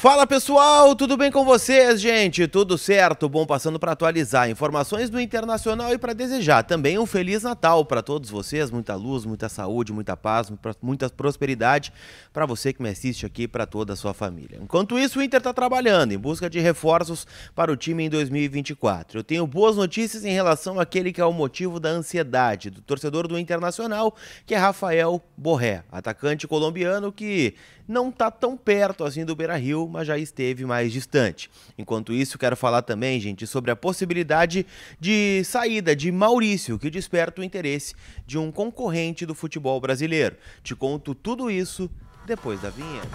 Fala pessoal, tudo bem com vocês, gente? Tudo certo? Bom, passando para atualizar informações do internacional e para desejar também um feliz Natal para todos vocês, muita luz, muita saúde, muita paz, muita prosperidade para você que me assiste aqui, para toda a sua família. Enquanto isso, o Inter está trabalhando em busca de reforços para o time em 2024. Eu tenho boas notícias em relação àquele que é o motivo da ansiedade do torcedor do Internacional, que é Rafael Borré, atacante colombiano que não está tão perto assim do Beira-Rio mas já esteve mais distante. Enquanto isso, quero falar também, gente, sobre a possibilidade de saída de Maurício, que desperta o interesse de um concorrente do futebol brasileiro. Te conto tudo isso depois da vinheta.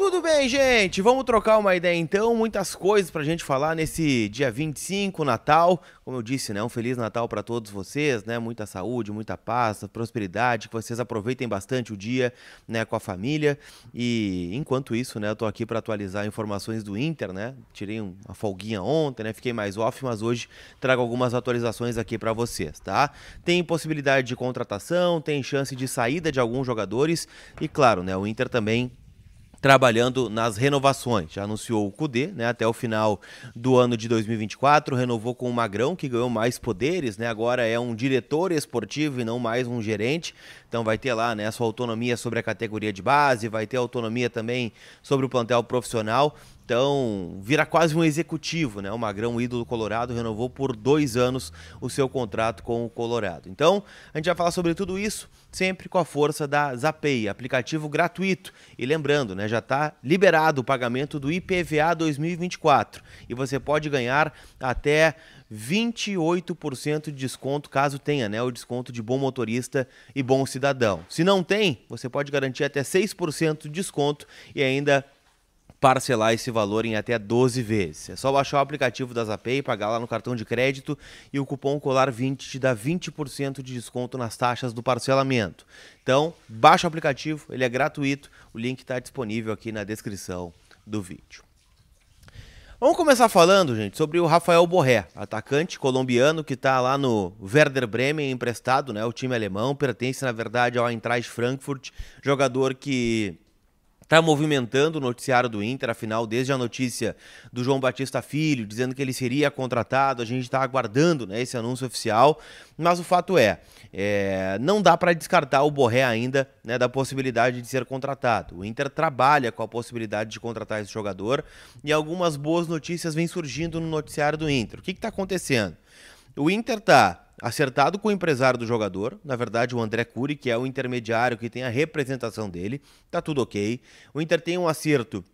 Tudo bem, gente? Vamos trocar uma ideia então. Muitas coisas pra gente falar nesse dia 25, Natal. Como eu disse, né? Um feliz Natal para todos vocês, né? Muita saúde, muita paz, prosperidade, que vocês aproveitem bastante o dia, né, com a família. E enquanto isso, né, eu tô aqui para atualizar informações do Inter, né? Tirei uma folguinha ontem, né? Fiquei mais off, mas hoje trago algumas atualizações aqui para vocês, tá? Tem possibilidade de contratação, tem chance de saída de alguns jogadores e claro, né, o Inter também trabalhando nas renovações. Já anunciou o CUDE, né, até o final do ano de 2024, renovou com o Magrão, que ganhou mais poderes, né, agora é um diretor esportivo e não mais um gerente, então vai ter lá né, a sua autonomia sobre a categoria de base, vai ter autonomia também sobre o plantel profissional, então, vira quase um executivo, né? O Magrão, ídolo colorado, renovou por dois anos o seu contrato com o Colorado. Então, a gente vai falar sobre tudo isso sempre com a força da Zapay, aplicativo gratuito. E lembrando, né, já está liberado o pagamento do IPVA 2024 e você pode ganhar até 28% de desconto caso tenha né, o desconto de bom motorista e bom cidadão. Se não tem, você pode garantir até 6% de desconto e ainda parcelar esse valor em até 12 vezes. É só baixar o aplicativo da Zapay, pagar lá no cartão de crédito e o cupom COLAR20 te dá 20% de desconto nas taxas do parcelamento. Então, baixa o aplicativo, ele é gratuito, o link está disponível aqui na descrição do vídeo. Vamos começar falando, gente, sobre o Rafael Borré, atacante colombiano que está lá no Werder Bremen emprestado, né? O time alemão pertence, na verdade, ao Eintracht Frankfurt, jogador que está movimentando o noticiário do Inter, afinal, desde a notícia do João Batista Filho, dizendo que ele seria contratado, a gente está aguardando né, esse anúncio oficial, mas o fato é, é não dá para descartar o Borré ainda né, da possibilidade de ser contratado. O Inter trabalha com a possibilidade de contratar esse jogador e algumas boas notícias vêm surgindo no noticiário do Inter. O que está acontecendo? O Inter está acertado com o empresário do jogador, na verdade o André Cury, que é o intermediário que tem a representação dele, tá tudo ok. O Inter tem um acerto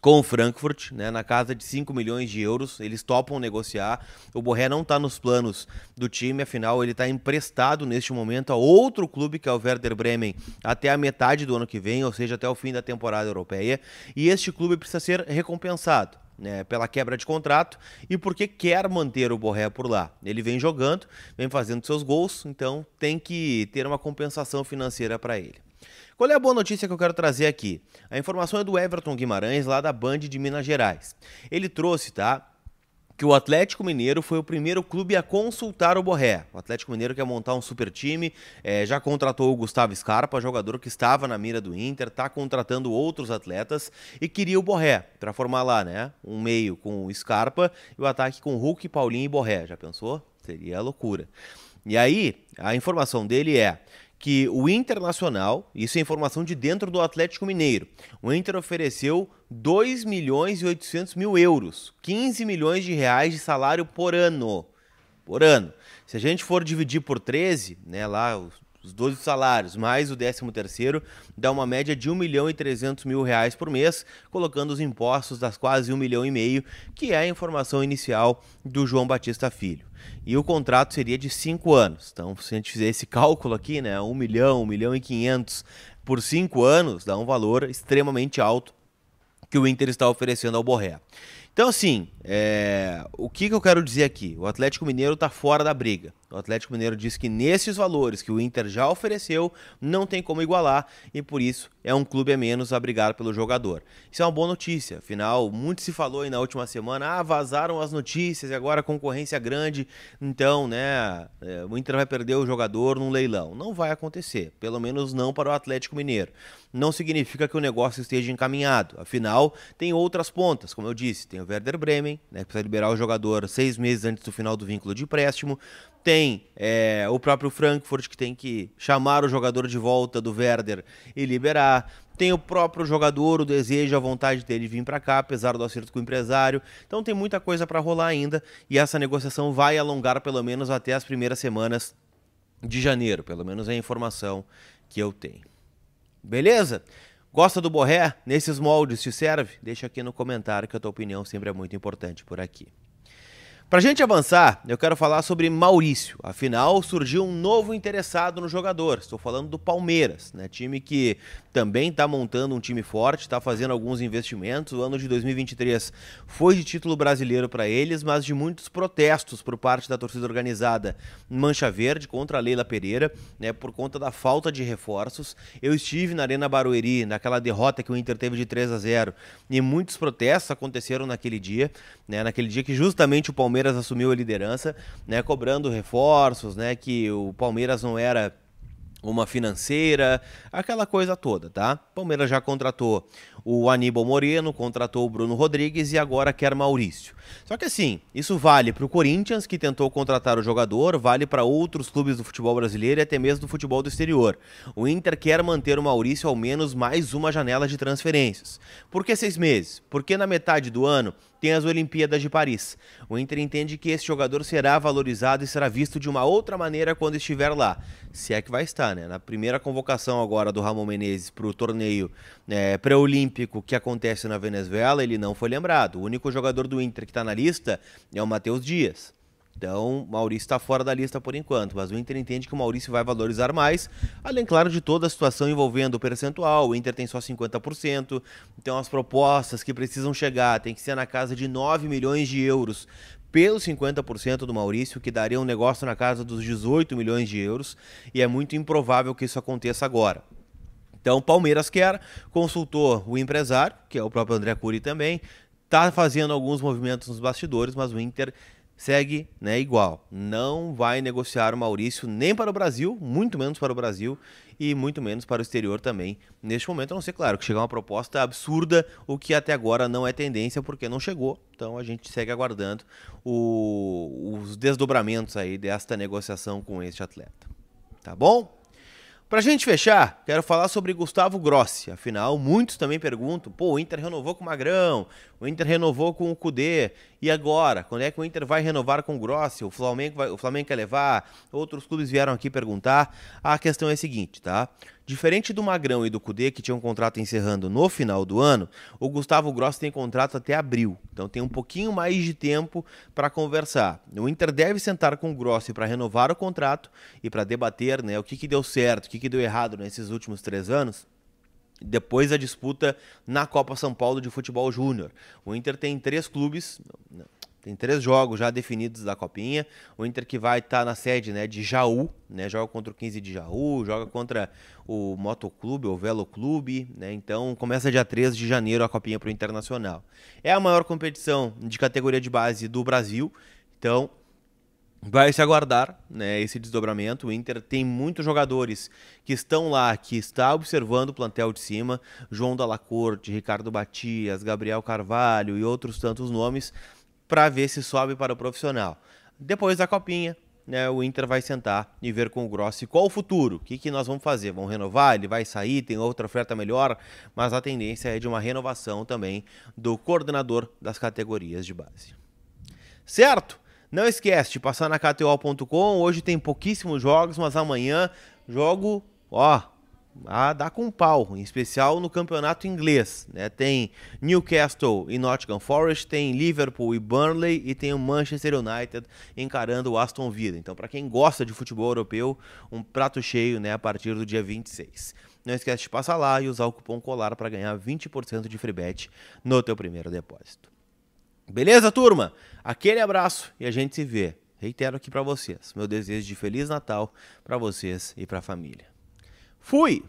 com o Frankfurt, né, na casa de 5 milhões de euros, eles topam negociar. O Borré não está nos planos do time, afinal ele está emprestado neste momento a outro clube que é o Werder Bremen até a metade do ano que vem, ou seja, até o fim da temporada europeia, e este clube precisa ser recompensado né, pela quebra de contrato e porque quer manter o Borré por lá. Ele vem jogando, vem fazendo seus gols, então tem que ter uma compensação financeira para ele. Qual é a boa notícia que eu quero trazer aqui? A informação é do Everton Guimarães, lá da Band de Minas Gerais. Ele trouxe, tá? que o Atlético Mineiro foi o primeiro clube a consultar o Borré. O Atlético Mineiro quer montar um super time, é, já contratou o Gustavo Scarpa, jogador que estava na mira do Inter, está contratando outros atletas e queria o Borré para formar lá, né? Um meio com o Scarpa e o ataque com Hulk, Paulinho e Borré. Já pensou? Seria loucura. E aí, a informação dele é que o Internacional, isso é informação de dentro do Atlético Mineiro, o Inter ofereceu 2 milhões e 800 mil euros, 15 milhões de reais de salário por ano. Por ano. Se a gente for dividir por 13, né, lá os os 12 salários mais o 13º, dá uma média de 1 milhão e 300 mil reais por mês, colocando os impostos das quase 1 milhão e meio, que é a informação inicial do João Batista Filho. E o contrato seria de 5 anos. Então, se a gente fizer esse cálculo aqui, né, 1 milhão, 1 milhão e 500 por 5 anos, dá um valor extremamente alto que o Inter está oferecendo ao Borré. Então, assim, é... o que, que eu quero dizer aqui? O Atlético Mineiro está fora da briga. O Atlético Mineiro diz que nesses valores que o Inter já ofereceu, não tem como igualar e por isso é um clube a menos a brigar pelo jogador. Isso é uma boa notícia, afinal, muito se falou aí na última semana, ah, vazaram as notícias e agora a concorrência é grande, então, né, eh, o Inter vai perder o jogador num leilão. Não vai acontecer, pelo menos não para o Atlético Mineiro. Não significa que o negócio esteja encaminhado, afinal, tem outras pontas, como eu disse, tem o Werder Bremen, né, que precisa liberar o jogador seis meses antes do final do vínculo de empréstimo, tem é, o próprio Frankfurt que tem que chamar o jogador de volta do Werder e liberar. Tem o próprio jogador, o desejo, a vontade dele vir para cá, apesar do acerto com o empresário. Então tem muita coisa para rolar ainda e essa negociação vai alongar pelo menos até as primeiras semanas de janeiro, pelo menos é a informação que eu tenho. Beleza? Gosta do borré? Nesses moldes te serve? Deixa aqui no comentário que a tua opinião sempre é muito importante por aqui. Para a gente avançar, eu quero falar sobre Maurício. Afinal, surgiu um novo interessado no jogador. Estou falando do Palmeiras, né? time que também está montando um time forte, está fazendo alguns investimentos. O ano de 2023 foi de título brasileiro para eles, mas de muitos protestos por parte da torcida organizada Mancha Verde contra a Leila Pereira, né? por conta da falta de reforços. Eu estive na Arena Barueri, naquela derrota que o Inter teve de 3 a 0 e muitos protestos aconteceram naquele dia, né? naquele dia que justamente o Palmeiras Palmeiras assumiu a liderança, né, cobrando reforços, né, que o Palmeiras não era uma financeira, aquela coisa toda, tá? Palmeiras já contratou o Aníbal Moreno, contratou o Bruno Rodrigues e agora quer Maurício. Só que assim, isso vale para o Corinthians, que tentou contratar o jogador, vale para outros clubes do futebol brasileiro e até mesmo do futebol do exterior. O Inter quer manter o Maurício ao menos mais uma janela de transferências. Por que seis meses? Porque na metade do ano tem as Olimpíadas de Paris. O Inter entende que esse jogador será valorizado e será visto de uma outra maneira quando estiver lá. Se é que vai estar, né? Na primeira convocação agora do Ramon Menezes para o torneio é, pré-olímpico que acontece na Venezuela, ele não foi lembrado. O único jogador do Inter que está na lista é o Matheus Dias. Então, Maurício está fora da lista por enquanto, mas o Inter entende que o Maurício vai valorizar mais, além, claro, de toda a situação envolvendo o percentual. O Inter tem só 50%, então as propostas que precisam chegar tem que ser na casa de 9 milhões de euros pelos 50% do Maurício, que daria um negócio na casa dos 18 milhões de euros, e é muito improvável que isso aconteça agora. Então, Palmeiras quer, consultou o empresário, que é o próprio André Cury também, está fazendo alguns movimentos nos bastidores, mas o Inter segue né, igual. Não vai negociar o Maurício nem para o Brasil, muito menos para o Brasil e muito menos para o exterior também. Neste momento, a não ser, claro, que chegar uma proposta absurda, o que até agora não é tendência porque não chegou. Então a gente segue aguardando o, os desdobramentos aí desta negociação com este atleta. Tá bom? Pra gente fechar, quero falar sobre Gustavo Grossi. Afinal, muitos também perguntam: pô, o Inter renovou com o Magrão, o Inter renovou com o Cudê, e agora? Quando é que o Inter vai renovar com o Grossi? O Flamengo, vai, o Flamengo quer levar? Outros clubes vieram aqui perguntar. A questão é a seguinte, tá? Diferente do Magrão e do Cudê, que tinham um contrato encerrando no final do ano, o Gustavo Gross tem contrato até abril. Então tem um pouquinho mais de tempo para conversar. O Inter deve sentar com o Gross para renovar o contrato e para debater né, o que, que deu certo, o que, que deu errado nesses últimos três anos depois da disputa na Copa São Paulo de Futebol Júnior. O Inter tem três clubes. Tem três jogos já definidos da Copinha. O Inter que vai estar tá na sede né, de Jaú, né? Joga contra o 15 de Jaú, joga contra o Motoclube, o Velo Clube, né? Então começa dia 3 de janeiro a Copinha para o Internacional. É a maior competição de categoria de base do Brasil. Então, vai se aguardar né, esse desdobramento. O Inter tem muitos jogadores que estão lá, que está observando o plantel de cima. João Dalacorte, Ricardo Batias, Gabriel Carvalho e outros tantos nomes para ver se sobe para o profissional. Depois da copinha, né, o Inter vai sentar e ver com o Grossi qual o futuro, o que, que nós vamos fazer, vão renovar, ele vai sair, tem outra oferta melhor, mas a tendência é de uma renovação também do coordenador das categorias de base. Certo? Não esquece de passar na KTO.com, hoje tem pouquíssimos jogos, mas amanhã jogo, ó, a dar com pau, em especial no campeonato inglês. Né? Tem Newcastle e Nottingham Forest, tem Liverpool e Burnley e tem o Manchester United encarando o Aston Villa. Então, para quem gosta de futebol europeu, um prato cheio né, a partir do dia 26. Não esquece de passar lá e usar o cupom COLAR para ganhar 20% de free bet no teu primeiro depósito. Beleza, turma? Aquele abraço e a gente se vê. Reitero aqui para vocês meu desejo de feliz Natal para vocês e para a família. Fui!